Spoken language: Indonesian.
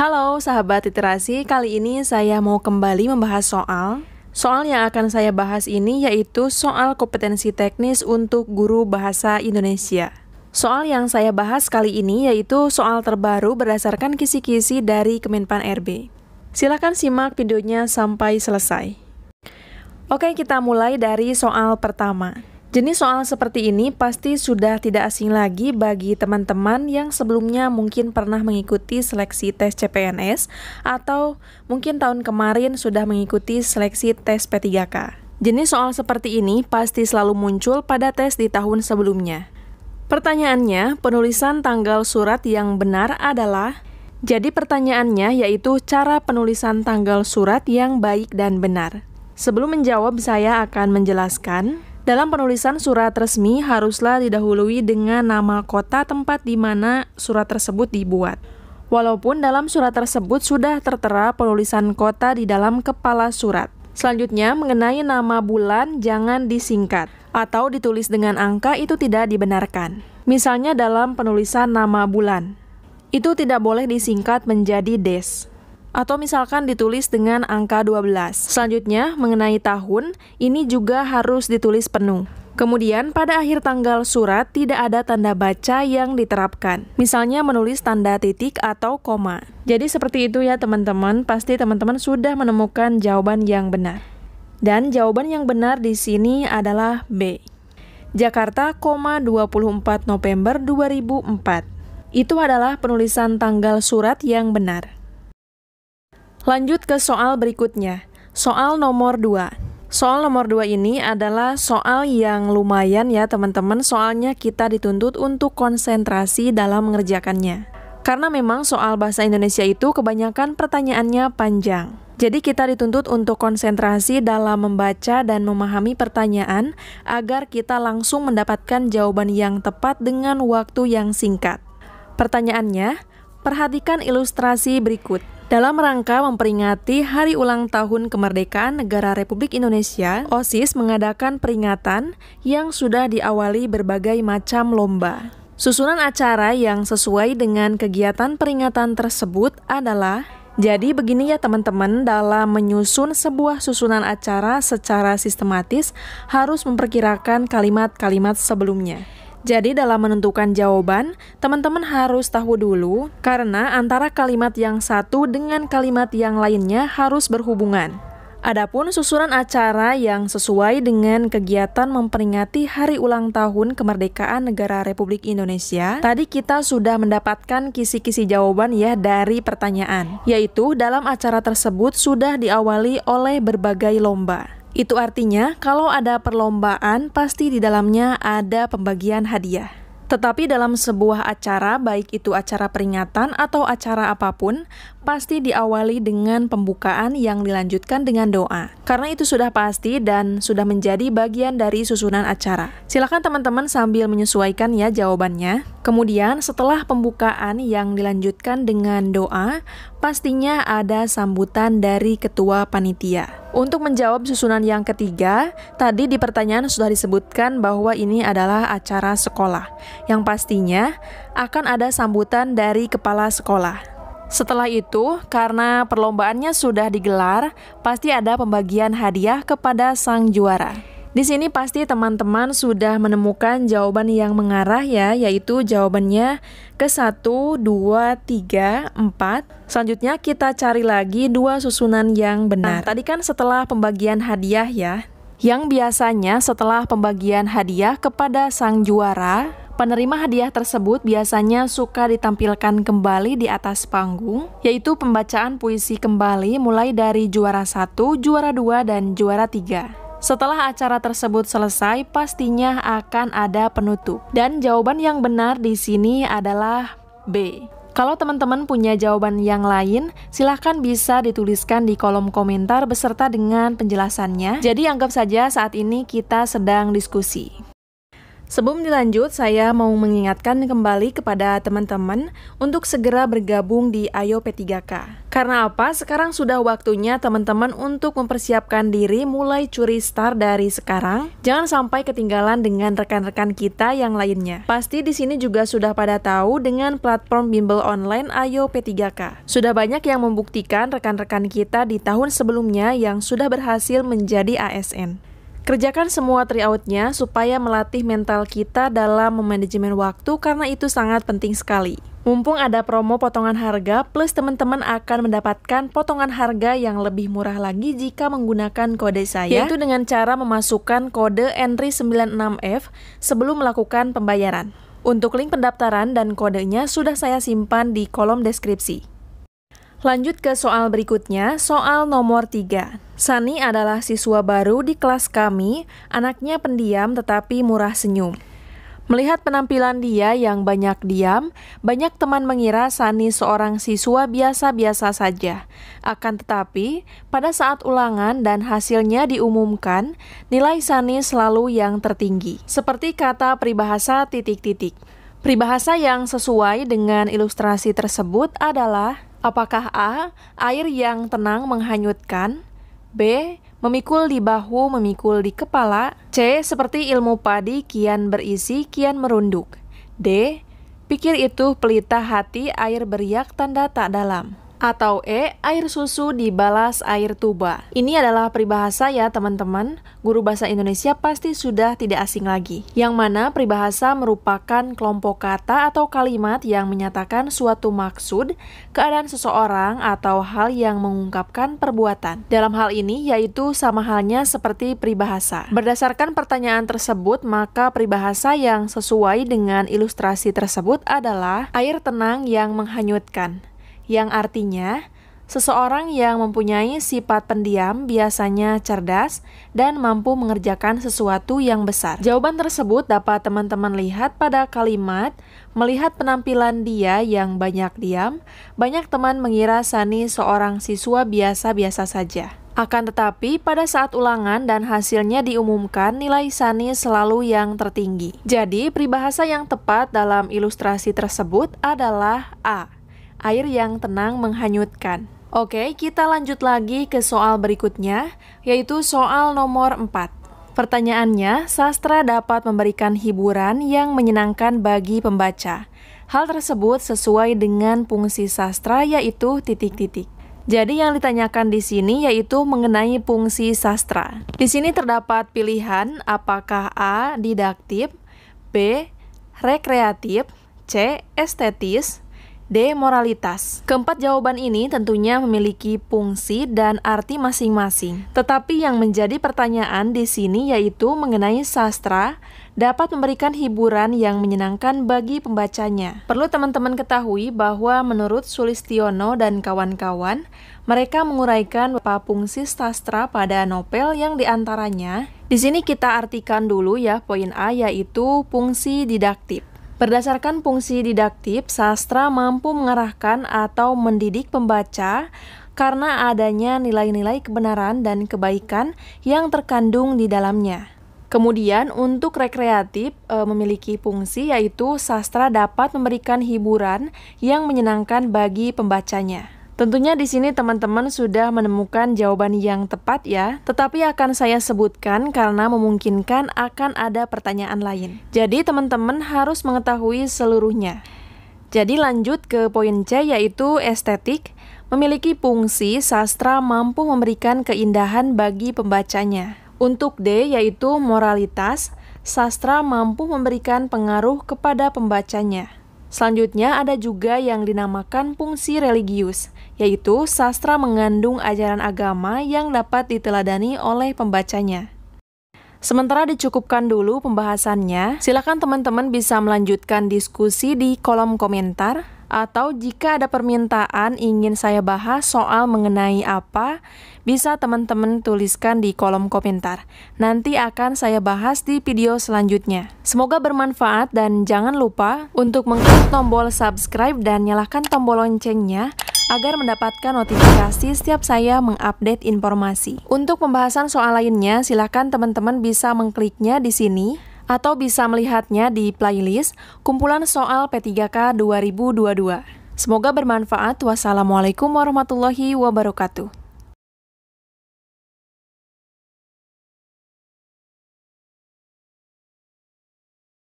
Halo sahabat literasi, kali ini saya mau kembali membahas soal Soal yang akan saya bahas ini yaitu soal kompetensi teknis untuk guru bahasa Indonesia. Soal yang saya bahas kali ini yaitu soal terbaru berdasarkan kisi-kisi dari Kemenpan RB. Silahkan simak videonya sampai selesai. Oke, kita mulai dari soal pertama. Jenis soal seperti ini pasti sudah tidak asing lagi bagi teman-teman yang sebelumnya mungkin pernah mengikuti seleksi tes CPNS atau mungkin tahun kemarin sudah mengikuti seleksi tes P3K. Jenis soal seperti ini pasti selalu muncul pada tes di tahun sebelumnya. Pertanyaannya, penulisan tanggal surat yang benar adalah jadi pertanyaannya yaitu cara penulisan tanggal surat yang baik dan benar. Sebelum menjawab, saya akan menjelaskan dalam penulisan surat resmi haruslah didahului dengan nama kota tempat di mana surat tersebut dibuat. Walaupun dalam surat tersebut sudah tertera penulisan kota di dalam kepala surat. Selanjutnya, mengenai nama bulan jangan disingkat atau ditulis dengan angka itu tidak dibenarkan. Misalnya dalam penulisan nama bulan. Itu tidak boleh disingkat menjadi des atau misalkan ditulis dengan angka 12. Selanjutnya, mengenai tahun, ini juga harus ditulis penuh. Kemudian, pada akhir tanggal surat tidak ada tanda baca yang diterapkan. Misalnya menulis tanda titik atau koma. Jadi seperti itu ya teman-teman, pasti teman-teman sudah menemukan jawaban yang benar. Dan jawaban yang benar di sini adalah B. Jakarta, 24 November 2004. Itu adalah penulisan tanggal surat yang benar. Lanjut ke soal berikutnya. Soal nomor 2. Soal nomor 2 ini adalah soal yang lumayan ya teman-teman, soalnya kita dituntut untuk konsentrasi dalam mengerjakannya. Karena memang soal bahasa Indonesia itu kebanyakan pertanyaannya panjang. Jadi kita dituntut untuk konsentrasi dalam membaca dan memahami pertanyaan agar kita langsung mendapatkan jawaban yang tepat dengan waktu yang singkat. Pertanyaannya, perhatikan ilustrasi berikut. Dalam rangka memperingati Hari Ulang Tahun Kemerdekaan Negara Republik Indonesia, OSIS mengadakan peringatan yang sudah diawali berbagai macam lomba. Susunan acara yang sesuai dengan kegiatan peringatan tersebut adalah jadi begini ya teman-teman, dalam menyusun sebuah susunan acara secara sistematis harus memperkirakan kalimat-kalimat sebelumnya. Jadi dalam menentukan jawaban, teman-teman harus tahu dulu karena antara kalimat yang satu dengan kalimat yang lainnya harus berhubungan. Adapun susunan acara yang sesuai dengan kegiatan memperingati hari ulang tahun kemerdekaan negara Republik Indonesia, tadi kita sudah mendapatkan kisi-kisi jawaban ya dari pertanyaan, yaitu dalam acara tersebut sudah diawali oleh berbagai lomba. Itu artinya, kalau ada perlombaan, pasti di dalamnya ada pembagian hadiah. Tetapi dalam sebuah acara, baik itu acara peringatan atau acara apapun, pasti diawali dengan pembukaan yang dilanjutkan dengan doa. Karena itu sudah pasti dan sudah menjadi bagian dari susunan acara. Silakan teman-teman sambil menyesuaikan ya jawabannya. Kemudian setelah pembukaan yang dilanjutkan dengan doa, pastinya ada sambutan dari ketua panitia. Untuk menjawab susunan yang ketiga, tadi di pertanyaan sudah disebutkan bahwa ini adalah acara sekolah, yang pastinya akan ada sambutan dari kepala sekolah. Setelah itu, karena perlombaannya sudah digelar, pasti ada pembagian hadiah kepada sang juara. Di sini pasti teman-teman sudah menemukan jawaban yang mengarah ya, yaitu jawabannya ke 1, 2, 3, 4. Selanjutnya kita cari lagi dua susunan yang benar. Nah, tadi kan setelah pembagian hadiah ya, yang biasanya setelah pembagian hadiah kepada sang juara, Penerima hadiah tersebut biasanya suka ditampilkan kembali di atas panggung, yaitu pembacaan puisi kembali mulai dari juara 1, juara 2, dan juara 3. Setelah acara tersebut selesai, pastinya akan ada penutup. Dan jawaban yang benar di sini adalah B. Kalau teman-teman punya jawaban yang lain, silahkan bisa dituliskan di kolom komentar beserta dengan penjelasannya. Jadi anggap saja saat ini kita sedang diskusi. Sebelum dilanjut, saya mau mengingatkan kembali kepada teman-teman untuk segera bergabung di Ayo P3K. Karena apa? Sekarang sudah waktunya teman-teman untuk mempersiapkan diri mulai curi start dari sekarang. Jangan sampai ketinggalan dengan rekan-rekan kita yang lainnya. Pasti di sini juga sudah pada tahu dengan platform bimbel online Ayo P3K. Sudah banyak yang membuktikan rekan-rekan kita di tahun sebelumnya yang sudah berhasil menjadi ASN. Kerjakan semua tryoutnya supaya melatih mental kita dalam memanajemen waktu karena itu sangat penting sekali. Mumpung ada promo potongan harga, plus teman-teman akan mendapatkan potongan harga yang lebih murah lagi jika menggunakan kode saya, yaitu dengan cara memasukkan kode entry 96F sebelum melakukan pembayaran. Untuk link pendaftaran dan kodenya sudah saya simpan di kolom deskripsi. Lanjut ke soal berikutnya, soal nomor 3. Sani adalah siswa baru di kelas kami, anaknya pendiam tetapi murah senyum. Melihat penampilan dia yang banyak diam, banyak teman mengira Sani seorang siswa biasa-biasa saja. Akan tetapi, pada saat ulangan dan hasilnya diumumkan, nilai Sani selalu yang tertinggi. Seperti kata peribahasa titik-titik. Peribahasa yang sesuai dengan ilustrasi tersebut adalah Apakah A. Air yang tenang menghanyutkan B. Memikul di bahu, memikul di kepala C. Seperti ilmu padi, kian berisi, kian merunduk D. Pikir itu pelita hati, air beriak, tanda tak dalam atau E, air susu dibalas air tuba. Ini adalah peribahasa ya teman-teman, guru bahasa Indonesia pasti sudah tidak asing lagi. Yang mana peribahasa merupakan kelompok kata atau kalimat yang menyatakan suatu maksud, keadaan seseorang atau hal yang mengungkapkan perbuatan. Dalam hal ini yaitu sama halnya seperti peribahasa. Berdasarkan pertanyaan tersebut, maka peribahasa yang sesuai dengan ilustrasi tersebut adalah air tenang yang menghanyutkan yang artinya seseorang yang mempunyai sifat pendiam biasanya cerdas dan mampu mengerjakan sesuatu yang besar. Jawaban tersebut dapat teman-teman lihat pada kalimat melihat penampilan dia yang banyak diam, banyak teman mengira Sani seorang siswa biasa-biasa saja. Akan tetapi, pada saat ulangan dan hasilnya diumumkan, nilai Sani selalu yang tertinggi. Jadi, peribahasa yang tepat dalam ilustrasi tersebut adalah A air yang tenang menghanyutkan. Oke, kita lanjut lagi ke soal berikutnya, yaitu soal nomor 4. Pertanyaannya, sastra dapat memberikan hiburan yang menyenangkan bagi pembaca. Hal tersebut sesuai dengan fungsi sastra yaitu titik-titik. Jadi yang ditanyakan di sini yaitu mengenai fungsi sastra. Di sini terdapat pilihan apakah A didaktif, B rekreatif, C estetis, D. Moralitas. Keempat jawaban ini tentunya memiliki fungsi dan arti masing-masing. Tetapi yang menjadi pertanyaan di sini yaitu mengenai sastra dapat memberikan hiburan yang menyenangkan bagi pembacanya. Perlu teman-teman ketahui bahwa menurut Sulistiono dan kawan-kawan, mereka menguraikan beberapa fungsi sastra pada novel yang diantaranya di sini kita artikan dulu ya poin A yaitu fungsi didaktif. Berdasarkan fungsi didaktif, sastra mampu mengarahkan atau mendidik pembaca karena adanya nilai-nilai kebenaran dan kebaikan yang terkandung di dalamnya. Kemudian untuk rekreatif e, memiliki fungsi yaitu sastra dapat memberikan hiburan yang menyenangkan bagi pembacanya. Tentunya di sini teman-teman sudah menemukan jawaban yang tepat ya, tetapi akan saya sebutkan karena memungkinkan akan ada pertanyaan lain. Jadi teman-teman harus mengetahui seluruhnya. Jadi lanjut ke poin C yaitu estetik memiliki fungsi sastra mampu memberikan keindahan bagi pembacanya. Untuk D yaitu moralitas, sastra mampu memberikan pengaruh kepada pembacanya. Selanjutnya ada juga yang dinamakan fungsi religius, yaitu sastra mengandung ajaran agama yang dapat diteladani oleh pembacanya. Sementara dicukupkan dulu pembahasannya, silakan teman-teman bisa melanjutkan diskusi di kolom komentar atau jika ada permintaan ingin saya bahas soal mengenai apa, bisa teman-teman tuliskan di kolom komentar. Nanti akan saya bahas di video selanjutnya. Semoga bermanfaat dan jangan lupa untuk mengklik tombol subscribe dan nyalakan tombol loncengnya agar mendapatkan notifikasi setiap saya mengupdate informasi. Untuk pembahasan soal lainnya, silakan teman-teman bisa mengkliknya di sini atau bisa melihatnya di playlist kumpulan soal P3K 2022. Semoga bermanfaat. Wassalamualaikum warahmatullahi wabarakatuh.